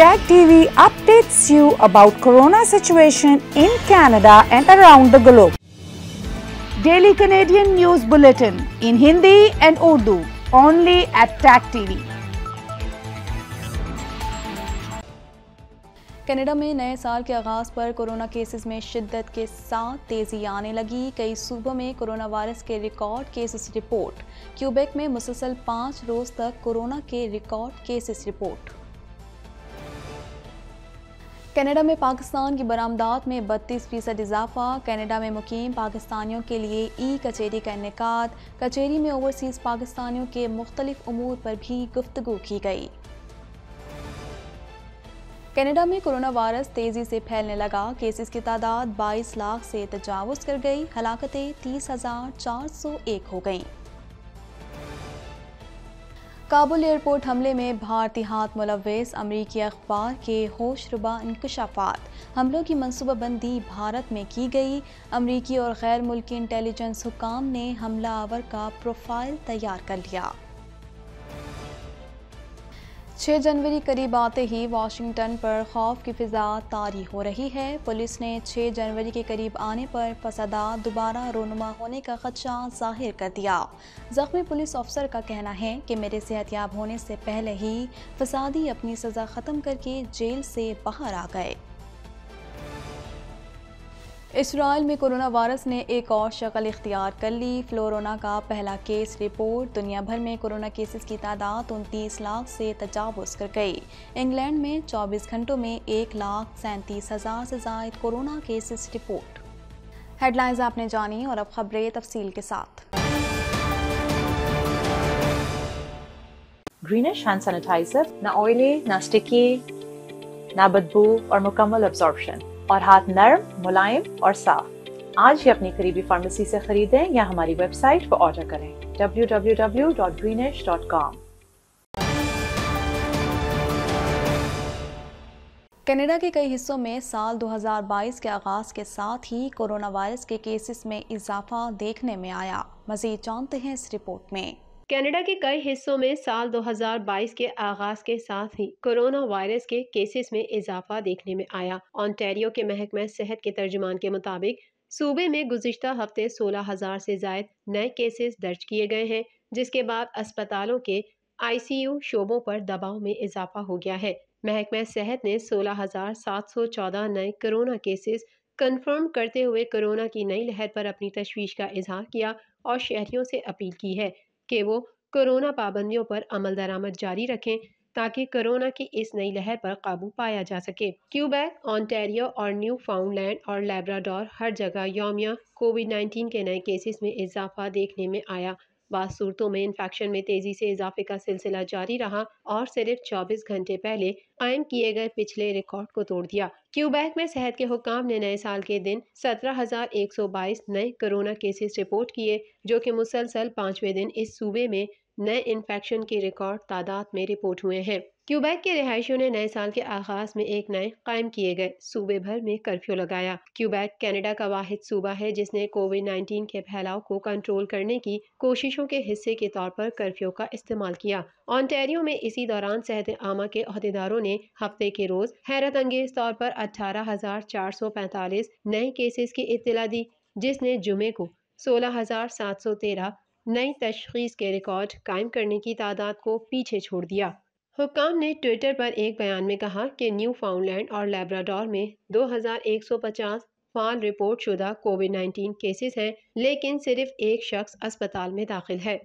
Tag TV updates you about corona situation in Canada and around the globe. Daily Canadian News Bulletin in Hindi and Urdu only at Tag TV. Canada में नए साल के आगाज़ पर corona cases में शिद्दत के साथ तेज़ी आने लगी कई सूबों में कोरोना वायरस के रिकॉर्ड केसेस रिपोर्ट क्यूबेक में मुसलसल पाँच रोज़ तक कोरोना के रिकॉर्ड केसेस रिपोर्ट कनाडा में पाकिस्तान की बरामदात में बत्तीस फीसद इजाफा कनाडा में मुकीम पाकिस्तानियों के लिए ई कचेरी का इनका कचेरी में ओवरसीज़ पाकिस्तानियों के मुख्तलिफ अमूर पर भी गुफ्तु की गई कनाडा में कोरोना वायरस तेज़ी से फैलने लगा केसेस की तादाद 22 लाख से तजावज़ कर गई हलाकतें तीस हज़ार चार सौ एक हो गईं काबुल एयरपोर्ट हमले में भारतीय हाथ मुलवस अमरीकी अखबार के होशरुबा इंकशाफात हमलों की मनसूबाबंदी भारत में की गई अमरीकी और गैर मुल्की इंटेलिजेंस हुकाम ने हमला आवर का प्रोफाइल तैयार कर लिया छः जनवरी करीब आते ही वॉशिंगटन पर खौफ की फिजा तारी हो रही है पुलिस ने 6 जनवरी के करीब आने पर फसदा दोबारा रोनुमा होने का खदशा जाहिर कर दिया जख्मी पुलिस अफसर का कहना है कि मेरे सेहतियाब होने से पहले ही फसादी अपनी सज़ा ख़त्म करके जेल से बाहर आ गए इसराइल में कोरोना वायरस ने एक और शक्ल इख्तियार कर ली फ्लोरोना का पहला केस रिपोर्ट दुनिया भर में कोरोना केसेस की तादाद उनतीस लाख से तजावज़ कर गई इंग्लैंड में 24 घंटों में एक लाख सैंतीस हज़ार से जायद कोरोना केसेस रिपोर्ट हेडलाइंस आपने जानी और अब खबरें तफसील के साथ ग्रीनिश हैंड सैनिटाइजर ना ऑयली ना स्टिकी ना बदबू और मुकम्मल और हाथ नरम मुलायम और साफ आज ही अपनी करीबी फार्मेसी से खरीदें या हमारी वेबसाइट पर ऑर्डर करें www.greenish.com कनाडा के कई हिस्सों में साल 2022 के आगाज़ के साथ ही कोरोना वायरस के केसेस में इजाफा देखने में आया मजीद जानते हैं इस रिपोर्ट में कनाडा के कई हिस्सों में साल 2022 के आगाज के साथ ही कोरोना वायरस के केसेस में इजाफा देखने में आया ऑनटेरियो के महकमा सेहत के तर्जुमान के मुताबिक सूबे में गुजशत हफ्ते सोलह हजार से जायद नए केसेस दर्ज किए गए हैं जिसके बाद अस्पतालों के आईसीयू शोबों पर दबाव में इजाफा हो गया है महकमा सेहत ने चौदह नए कोरोना केसेस कन्फर्म करते हुए कोरोना की नई लहर पर अपनी तशवीश का इजहार किया और शहरियों से अपील की है कि वो कोरोना पाबंदियों पर अमल दरामद जारी रखें ताकि कोरोना की इस नई लहर पर काबू पाया जा सके क्यूबैक ऑनटेरियो और न्यू फाउंडलैंड और लेब्राडोर हर जगह योमिया कोविड 19 के नए केसेस में इजाफा देखने में आया बाद सूरतों में इन्फेक्शन में तेजी से इजाफे का सिलसिला जारी रहा और सिर्फ चौबीस घंटे पहले कायम किए गए पिछले रिकॉर्ड को तोड़ दिया क्यूबैक में सेहत के हुकाम ने नए साल के दिन 17,122 नए कोरोना केसेस रिपोर्ट किए जो कि मुसलसल पांचवें दिन इस सूबे में नए इन्फेक्शन के रिकॉर्ड तादाद में रिपोर्ट हुए हैं क्यूबैक के रिहायशियों ने नए साल के आगाज में एक नए कायम किए गए सूबे भर में कर्फ्यू लगाया क्यूबैक कनाडा का वाद सूबा है जिसने कोविड 19 के फैलाव को कंट्रोल करने की कोशिशों के हिस्से के तौर पर कर्फ्यू का इस्तेमाल किया ऑन्टेरियो में इसी दौरान सेहत आमा के अहदेदारों ने हफ्ते के रोज हैरत अंगेज तौर पर अठारह नए केसेस की इतला दी जिसने जुमे को सोलह हजार सात सौ तेरह नई तशखीस के रिकॉर्ड कायम करने की तादाद को पीछे छोड़ दिया हुकाम ने ट्विटर पर एक बयान में कहा कि न्यू फाउंडलैंड और लेब्राडोर में 2150 फाल रिपोर्ट शुदा कोविड 19 केसेस हैं लेकिन सिर्फ एक शख्स अस्पताल में दाखिल है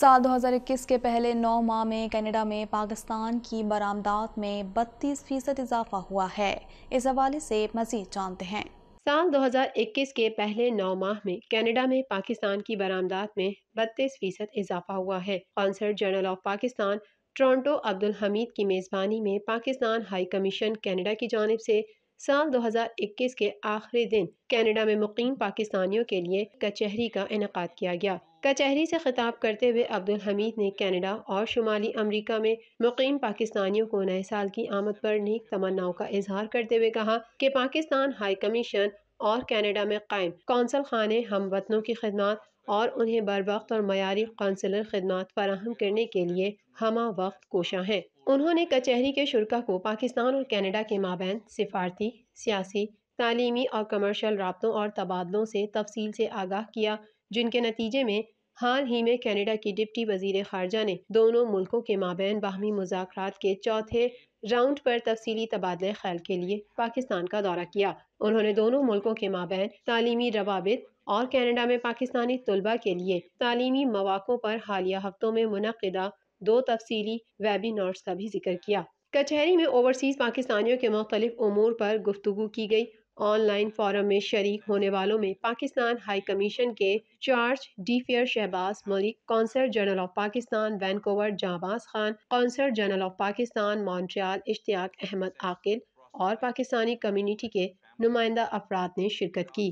साल 2021 के पहले नौ माह में कनाडा में पाकिस्तान की बरामदात में 32 फीसद इजाफा हुआ है इस हवाले से मजीद जानते हैं साल 2021 के पहले नौ माह में कनाडा में पाकिस्तान की बरामदात में बत्तीस फीसद इजाफा हुआ है consul general of Pakistan Toronto Abdul Hamid की मेज़बानी में पाकिस्तान हाई कमीशन कनाडा की जानब से साल 2021 के आखिरी दिन कनाडा में मुकीम पाकिस्तानियों के लिए कचहरी का इनका किया गया कचहरी से खिताब करते हुए अब्दुल हमीद ने कनाडा और शुमाली अमरीका में मुकीम पाकिस्तानियों को नए साल की आमद पर नेक तमन्नाओं का इजहार करते हुए कहा कि पाकिस्तान हाई कमीशन और कनाडा में कायम कौंसल खाने हम वतनों की खदमात और उन्हें बर वक्त और मैारी कौंसलर खदमात फराहम करने के लिए हम वक्त कोशा हैं उन्होंने कचहरी के शुरा को पाकिस्तान और कैनेडा के माबैन सिफारती सियासी तालीमी और कमर्शल रबतों और तबादलों से तफसील से आगाह किया जिनके नतीजे में हाल ही में कैनेडा की डिप्टी वजीर खारजा ने दोनों मुल्कों के माबैन बाहमी मुजाकर के चौथे राउंड पर तफसी तबादले ख्याल के लिए पाकिस्तान का दौरा किया उन्होंने दोनों मुल्कों के माबैन तालीमी रवाबित और कैनेडा में पाकिस्तानी तलबा के लिए तालीमी मौाक़ों पर हालिया हफ्तों में मनदा दो तफसीली वेबिनार्स का भी जिक्र किया कचहरी में ओवरसीज़ पाकिस्तानियों के मुख्तलिफ अमूर पर गुफ्तु की गई ऑनलाइन फोरम में शरीक होने वालों में पाकिस्तान हाई कमीशन के charge d'affaires Shahbaz Malik consul general of Pakistan Vancouver Janbaz Khan consul general of Pakistan Montreal Ishtiaq Ahmed Aqil और पाकिस्तानी कम्युनिटी के नुमाइंदा अफराद ने शिरकत की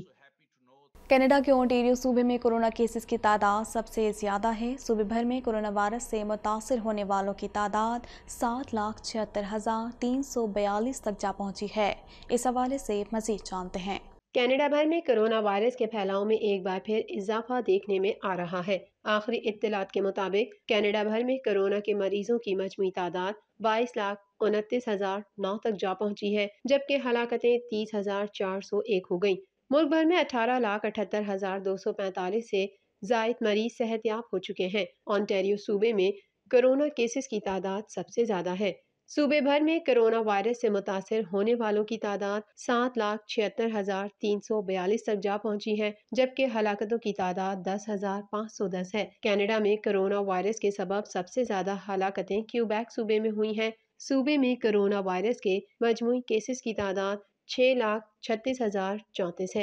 कनाडा के ओंटेरियो सूबे में कोरोना केसेस की तादाद सबसे ज़्यादा है सूबे भर में कोरोना वायरस से मुतासर होने वालों की तादाद सात लाख छिहत्तर हज़ार तीन सौ बयालीस तक जा पहुंची है इस हवाले से मजीद जानते हैं कनाडा भर में कोरोना वायरस के फैलाव में एक बार फिर इजाफा देखने में आ रहा है आखिरी इतलात के मुताबिक कनाडा भर में कोरोना के मरीजों की मजमू तादाद बाईस लाख उनतीस हजार नौ तक जा पहुंची है जबकि हलाकतें तीस हजार चार सौ एक हो गयी मुल्क भर में अठारह लाख अठहत्तर हज़ार दो सौ पैंतालीस से जायद मरीज सेहतियाब हो चुके हैं ऑनटेरियो सूबे में कोरोना केसेस की तादाद सबसे ज़्यादा है सूबे भर में कोरोना वायरस से मुतासर होने वालों की तादाद सात लाख छिहत्तर हजार तीन सौ बयालीस तक जा पहुंची है जबकि हलाकतों की तादाद दस हजार पाँच सौ दस है कनाडा में कोरोना वायरस के सबब सबसे ज्यादा हलाकतें क्यूबैक सूबे में हुई हैं सूबे में कोरोना वायरस के मजमू केसेस की तादाद छः लाख छत्तीस हज़ार चौंतीस है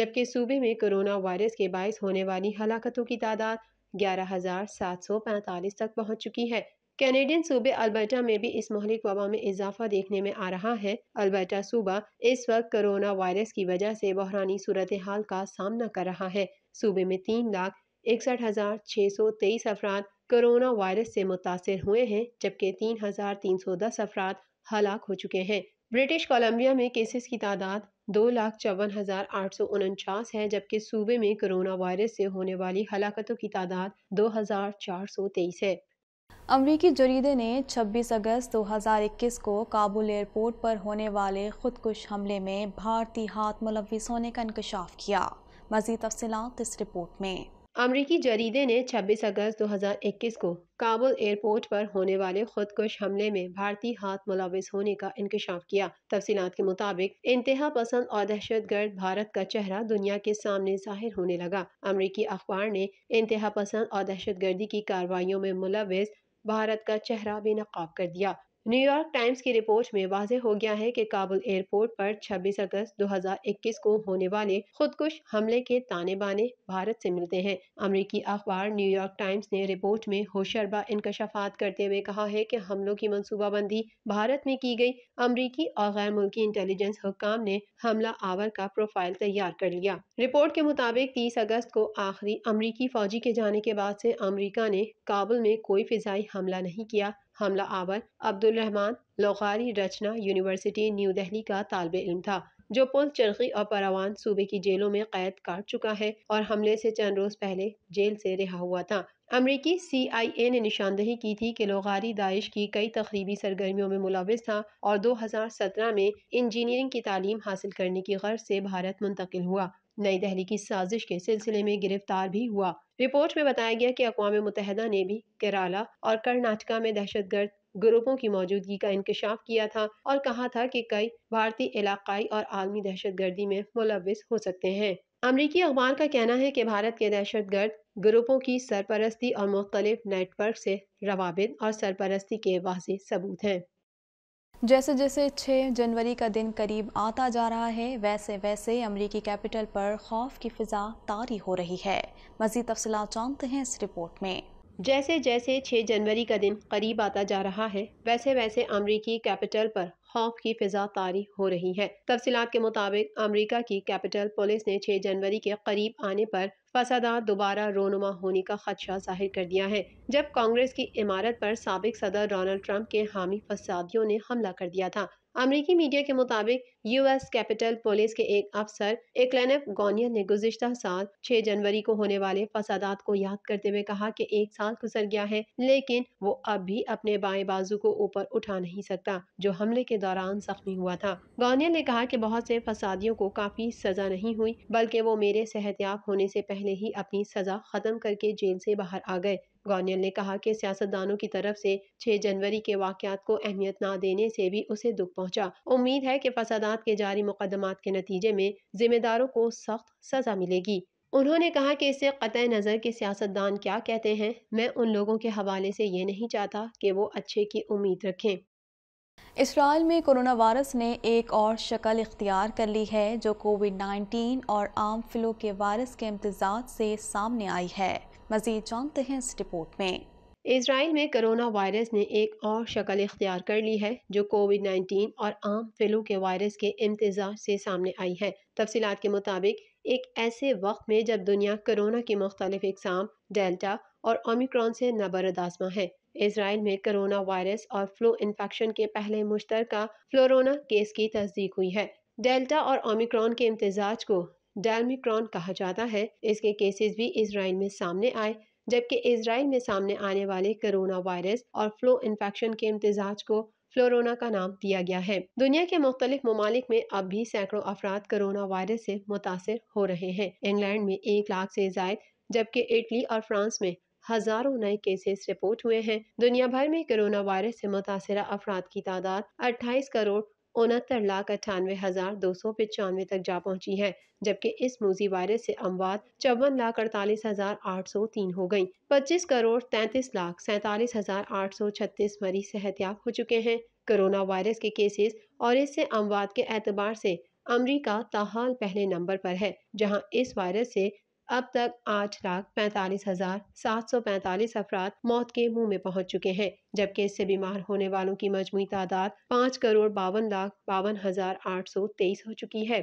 जबकि सूबे में कोरोना वायरस के बायस होने वाली हलाकतों की तादाद ग्यारह हज़ार सात सौ पैंतालीस तक पहुँच चुकी है कैनेडियन सूबे अल्बर्टा में भी इस महलिक वबा में इजाफा देखने में आ रहा है अल्बर्टा सूबा इस वक्त कोरोना वायरस की वजह से बहरानी सूरत हाल का सामना कर रहा है सूबे में तीन लाख इकसठ हज़ार छः सौ तेईस अफराद कोरोना वायरस से मुतासर हुए हैं जबकि तीन हज़ार तीन सौ दस अफराद हलाक हो चुके हैं ब्रिटिश कोलंबिया में केसेस की तादाद दो लाख चौवन हज़ार आठ सौ उनचास है जबकि सूबे में कोरोना वायरस से होने वाली हलाकतों की तादाद दो हज़ार चार सौ तेईस है अमरीकी जरीदे ने 26 अगस्त 2021 को काबुल एयरपोर्ट पर होने वाले खुदकुश हमले में भारतीय हाथ मुलविस होने का इंकशाफ किया मजीद तफसलत इस रिपोर्ट में अमरीकी जरीदे ने 26 अगस्त 2021 को काबुल एयरपोर्ट पर होने वाले खुदकुश हमले में भारतीय हाथ मुलविस होने का इंकशाफ किया तफसीत के मुताबिक इंतहा पसंद और दहशत गर्द भारत का चेहरा दुनिया के सामने जाहिर होने लगा अमरीकी अखबार ने इंतहा पसंद और दहशत गर्दी की कार्रवाई में मुलविस भारत का चेहरा बेनकाब कर दिया न्यूयॉर्क टाइम्स की रिपोर्ट में वाज हो गया है कि काबुल एयरपोर्ट पर 26 अगस्त 2021 को होने वाले खुदकुश हमले के ताने बाने भारत से मिलते हैं अमरीकी अखबार न्यूयॉर्क टाइम्स ने रिपोर्ट में होशरबा इंकशाफात करते हुए कहा है कि हमलों की मनसूबाबंदी भारत में की गई अमरीकी और गैर मुल्की इंटेलिजेंस हुकाम ने हमला आवर का प्रोफाइल तैयार कर लिया रिपोर्ट के मुताबिक तीस अगस्त को आखिरी अमरीकी फौजी के जाने के बाद ऐसी अमरीका ने काबुल में कोई फिजाई हमला नहीं किया हमला आवर अब्दुलरहमान लोहारी रचना यूनिवर्सिटी न्यू दिल्ली का तालब इलम था जो पुल चरखी और परावान सूबे की जेलों में कैद काट चुका है और हमले से चंद रोज पहले जेल से रिहा हुआ था अमरीकी सी आई ए ने निशानदेही की थी कि लोहारी दाइश की कई तकरीबी सरगर्मियों में मुलविस था और 2017 में इंजीनियरिंग की तालीम हासिल करने की गर्ज से भारत मुंतकिल हुआ नई दहली की साजिश के सिलसिले में गिरफ्तार भी हुआ रिपोर्ट में बताया गया कि अकवा मुतहदा ने भी केरला और कर्नाटका में दहशत गर्द ग्रुपों की मौजूदगी का इंकशाफ किया था और कहा था कि कई भारतीय इलाकाई और आलमी दहशतगर्दी में मुलविस हो सकते हैं अमरीकी अखबार का कहना है कि भारत के दहशत गर्द ग्रुपों की सरपरस्ती और मुख्तलिफ नेटवर्क से रवाबित और सरपरस्ती के वाज सबूत हैं जैसे जैसे 6 जनवरी का दिन करीब आता जा रहा है वैसे वैसे अमरीकी कैपिटल पर खौफ की फिजा तारी हो रही है मजीद तफसला जानते हैं इस रिपोर्ट में जैसे जैसे 6 जनवरी का दिन करीब आता जा रहा है वैसे वैसे अमरीकी कैपिटल पर खौफ की फिजा तारी हो रही है तफसीत के मुताबिक अमरीका की कैपिटल पुलिस ने छह जनवरी के करीब आने पर फसादा दोबारा रोनुमा होने का खदशा जाहिर कर दिया है जब कांग्रेस की इमारत पर सबक सदर डोनाल्ड ट्रंप के हामी फसादियों ने हमला कर दिया था अमरीकी मीडिया के मुताबिक यूएस कैपिटल पुलिस के एक अफसर एक्लेनफ गोनिया ने गुजशत साल 6 जनवरी को होने वाले फसादात को याद करते हुए कहा कि एक साल गुजर गया है लेकिन वो अब भी अपने बाएं बाजू को ऊपर उठा नहीं सकता जो हमले के दौरान जख्मी हुआ था गोनिया ने कहा कि बहुत से फसादियों को काफी सजा नहीं हुई बल्कि वो मेरे सेहतियाब होने से पहले ही अपनी सजा खत्म करके जेल से बाहर आ गए गौनियल ने कहा कि सियासतदानों की तरफ से 6 जनवरी के वाकत को अहमियत ना देने से भी उसे दुख पहुंचा। उम्मीद है कि फसादात के जारी मुकदमात के नतीजे में जिम्मेदारों को सख्त सजा मिलेगी उन्होंने कहा कि इससे कत नज़र के सियासतदान क्या कहते हैं मैं उन लोगों के हवाले से ये नहीं चाहता कि वो अच्छे की उम्मीद रखें इसराइल में कोरोना वायरस ने एक और शक्ल इख्तियार कर ली है जो कोविड 19 और आम फ्लू के वायरस के इम्तजाज से सामने आई है मजीद जानते हैं इस रिपोर्ट में इसराइल में करोना वायरस ने एक और शक्ल इख्तियार कर ली है जो कोविड नाइन्टीन और आम फिलू के वायरस के इम्तजाज से सामने आई है तफसीत के मुताबिक एक ऐसे वक्त में जब दुनिया करोना की मुख्तलिफ इकसाम डेल्टा और ओमिक्रॉन से नबरदाजमा है इसराइल में करोना वायरस और फ्लू इन्फेक्शन के पहले मुश्तर फ्लोरोना केस की तस्दीक हुई है डेल्टा और ओमिक्रॉन के इम्तजाज को डेलमिक्रॉन कहा जाता है इसके केसेस भी इसराइल में सामने आए जबकि इसराइल में सामने आने वाले कोरोना वायरस और फ्लो इन्फेक्शन के इम्तजाज को फ्लोरोना का नाम दिया गया है दुनिया के मुख्तलिफ ममालिक में अब भी सैकड़ों अफराद कोरोना वायरस से मुतासर हो रहे हैं इंग्लैंड में एक लाख से जायद जबकि इटली और फ्रांस में हजारों नए केसेस रिपोर्ट हुए हैं दुनिया भर में कोरोना वायरस से मुतासर अफराद की तादाद 28 करोड़ उनहत्तर लाख अट्ठानवे हज़ार दो सौ पचानवे तक जा पहुंची है जबकि इस मूजी वायरस से अमवात चौवन लाख अड़तालीस हज़ार आठ सौ तीन हो गई पच्चीस करोड़ तैंतीस लाख सैतालीस हज़ार आठ सौ छत्तीस मरीज सेहतियाब हो चुके हैं कोरोना वायरस के केसेस और इससे अमवात के एतबार से अमरीका ताहाल पहले नंबर पर है जहां इस वायरस से अब तक आठ लाख पैंतालीस हजार सात सौ पैंतालीस अफराद मौत के मुंह में पहुंच चुके हैं जबकि इससे बीमार होने वालों की मजमू तादाद पाँच करोड़ बावन लाख बावन हजार आठ सौ तेईस हो चुकी है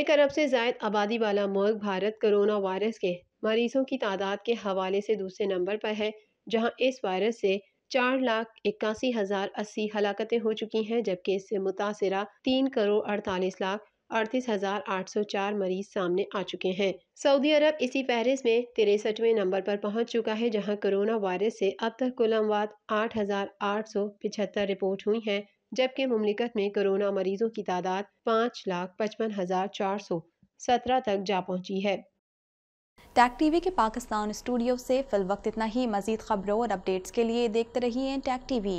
एक अरब से जायद आबादी वाला मुल्क भारत कोरोना वायरस के मरीजों की तादाद के हवाले से दूसरे नंबर पर है जहां इस वायरस से चार लाख इक्यासी हजार अस्सी हलाकतें हो चुकी हैं जबकि इससे मुतासरा तीन करोड़ अड़तालीस लाख अड़तीस हजार आठ सौ चार मरीज सामने आ चुके हैं सऊदी अरब इसी फहरिस्त में तिरसठवें नंबर पर पहुंच चुका है जहां कोरोना वायरस से अब तक कुल अमवात आठ हजार आठ सौ पिछहत्तर रिपोर्ट हुई हैं जबकि मुमलिकत में कोरोना मरीजों की तादाद पाँच लाख पचपन हजार चार सौ सत्रह तक जा पहुंची है टैक टीवी के पाकिस्तान स्टूडियो से फिल वक्त इतना ही मजीद खबरों और अपडेट्स के लिए देखते रहिए टैक टीवी